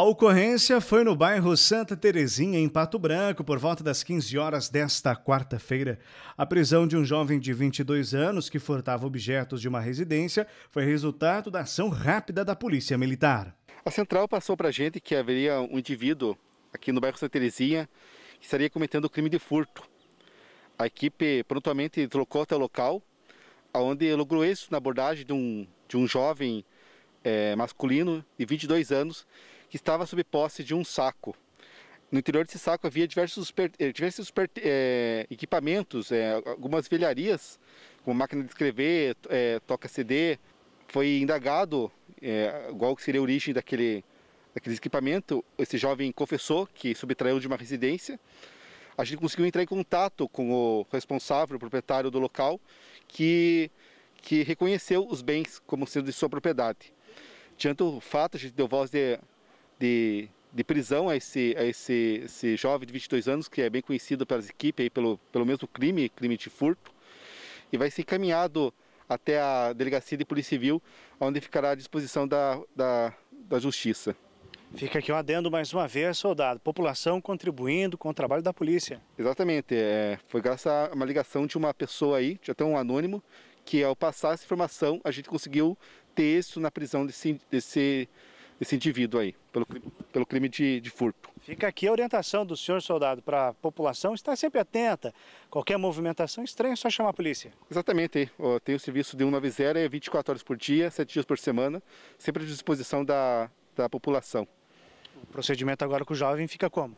A ocorrência foi no bairro Santa Terezinha, em Pato Branco, por volta das 15 horas desta quarta-feira. A prisão de um jovem de 22 anos que furtava objetos de uma residência foi resultado da ação rápida da Polícia Militar. A central passou para a gente que haveria um indivíduo aqui no bairro Santa Terezinha que estaria cometendo o crime de furto. A equipe prontamente trocou até o local, onde logrou isso na abordagem de um, de um jovem é, masculino de 22 anos que estava sob posse de um saco. No interior desse saco havia diversos, eh, diversos é, equipamentos, é, algumas velharias, como máquina de escrever, é, toca CD. Foi indagado qual seria a origem daquele, daquele equipamento. Esse jovem confessou que subtraiu de uma residência. A gente conseguiu entrar em contato com o responsável, o proprietário do local, que, que reconheceu os bens como sendo de sua propriedade. Diante do fato, a gente deu voz de de, de prisão a esse, a esse, esse jovem de 22 anos, que é bem conhecido pelas equipes aí pelo, pelo mesmo crime, crime de furto, e vai ser encaminhado até a Delegacia de Polícia Civil, onde ficará à disposição da, da, da Justiça. Fica aqui um adendo mais uma vez, soldado. População contribuindo com o trabalho da polícia. Exatamente. É, foi graças a uma ligação de uma pessoa aí, de até um anônimo, que ao passar essa informação, a gente conseguiu ter isso na prisão desse, desse esse indivíduo aí, pelo, pelo crime de, de furto. Fica aqui a orientação do senhor soldado para a população estar sempre atenta. Qualquer movimentação estranha é só chamar a polícia. Exatamente. Tem o serviço de 190, é 24 horas por dia, 7 dias por semana, sempre à disposição da, da população. O procedimento agora com o jovem fica como?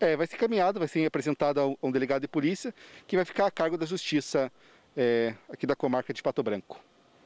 É, vai ser encaminhado, vai ser apresentado a um delegado de polícia que vai ficar a cargo da justiça é, aqui da comarca de Pato Branco.